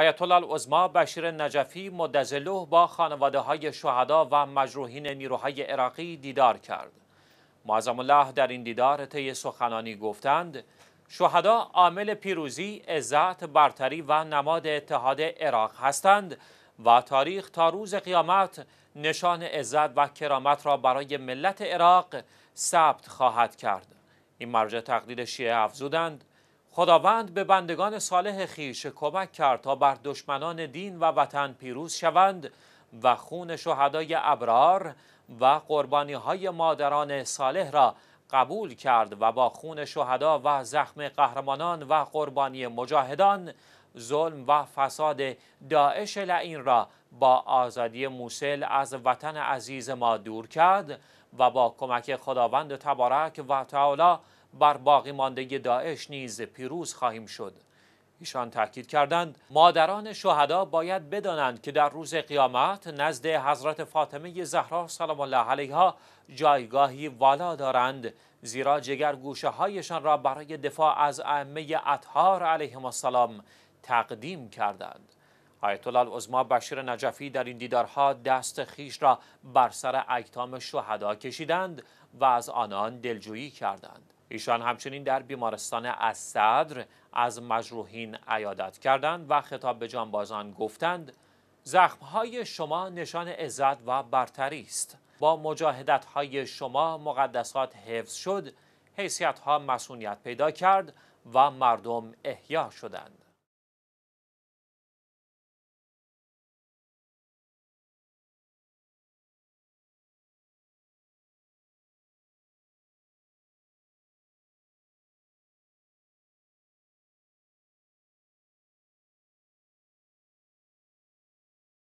آیت ازما بشیر نجفی مدظله با خانواده های شهدا و مجروحین نیروهای عراقی دیدار کرد. معظم الله در این دیدار طی سخنانی گفتند شهدا عامل پیروزی، عزت، برتری و نماد اتحاد عراق هستند و تاریخ تا روز قیامت نشان عزت و کرامت را برای ملت عراق ثبت خواهد کرد. این مرجع تقلید شیعه افزودند خداوند به بندگان صالح خیش کمک کرد تا بر دشمنان دین و وطن پیروز شوند و خون شهدای ابرار و قربانی های مادران صالح را قبول کرد و با خون شهدا و زخم قهرمانان و قربانی مجاهدان ظلم و فساد داعش لعین را با آزادی موسل از وطن عزیز ما دور کرد و با کمک خداوند تبارک و تعالی بر باقی مانده داعش نیز پیروز خواهیم شد ایشان تاکید کردند مادران شهدا باید بدانند که در روز قیامت نزد حضرت فاطمه زهرا سلام الله علیها جایگاهی والا دارند زیرا جگر گوشه هایشان را برای دفاع از ائمه اطهار علیهم السلام تقدیم کردند آیت الله بشیر نجفی در این دیدارها دست خیش را بر سر اکتام شهدا کشیدند و از آنان دلجویی کردند ایشان همچنین در بیمارستان از صدر از مجروحین عیادت کردند و خطاب به جانبازان گفتند زخمهای شما نشان عزت و برتری است با مجاهدت های شما مقدسات حفظ شد حیثیت ها مسئولیت پیدا کرد و مردم احیا شدند